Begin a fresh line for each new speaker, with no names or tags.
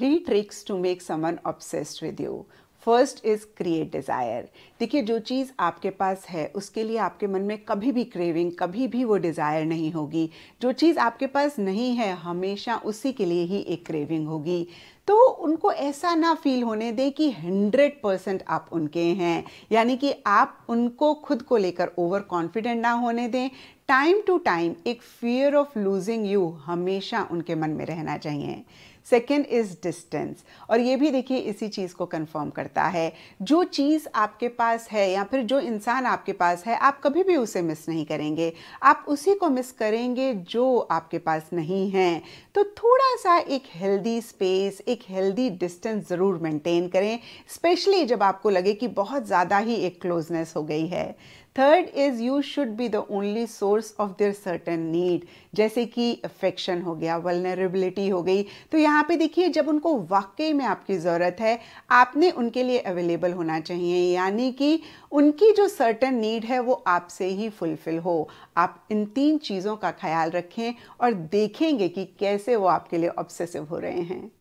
three tricks to make someone obsessed with you first is create desire देखिए जो चीज़ आपके पास है उसके लिए आपके मन में कभी भी क्रेविंग कभी भी वो डिज़ायर नहीं होगी जो चीज़ आपके पास नहीं है हमेशा उसी के लिए ही एक क्रेविंग होगी तो उनको ऐसा ना फील होने दे कि 100 परसेंट आप उनके हैं यानी कि आप उनको खुद को लेकर ओवर कॉन्फिडेंट ना होने दें टाइम टू टाइम एक फियर ऑफ लूजिंग यू हमेशा उनके मन में रहना चाहिए सेकेंड इज़ डिस्टेंस और ये भी देखिए इसी चीज़ को कंफर्म करता है जो चीज़ आपके पास है या फिर जो इंसान आपके पास है आप कभी भी उसे मिस नहीं करेंगे आप उसी को मिस करेंगे जो आपके पास नहीं है तो थोड़ा सा एक हेल्दी स्पेस एक एक हेल्दी डिस्टेंस ज़रूर मेंटेन करें स्पेशली जब आपको लगे कि बहुत ज़्यादा ही एक क्लोजनेस हो गई है third is you should be the only source of their certain need जैसे कि अफेक्शन हो गया वलनरेबिलिटी हो गई तो यहाँ पे देखिए जब उनको वाकई में आपकी ज़रूरत है आपने उनके लिए अवेलेबल होना चाहिए यानी कि उनकी जो सर्टन नीड है वो आपसे ही फुलफिल हो आप इन तीन चीज़ों का ख्याल रखें और देखेंगे कि कैसे वो आपके लिए ऑब्सेसिव हो रहे हैं